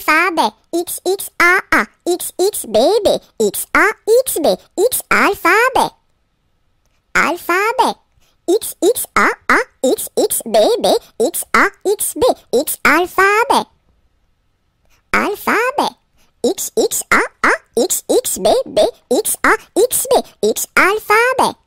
alfabe, x x a a, x x baby, x a x b, x alfabe, alfabe, x x a a, x x baby, x a x b, x alfabe, alfabe, x x a a, x x baby, x a x b, x alfabe.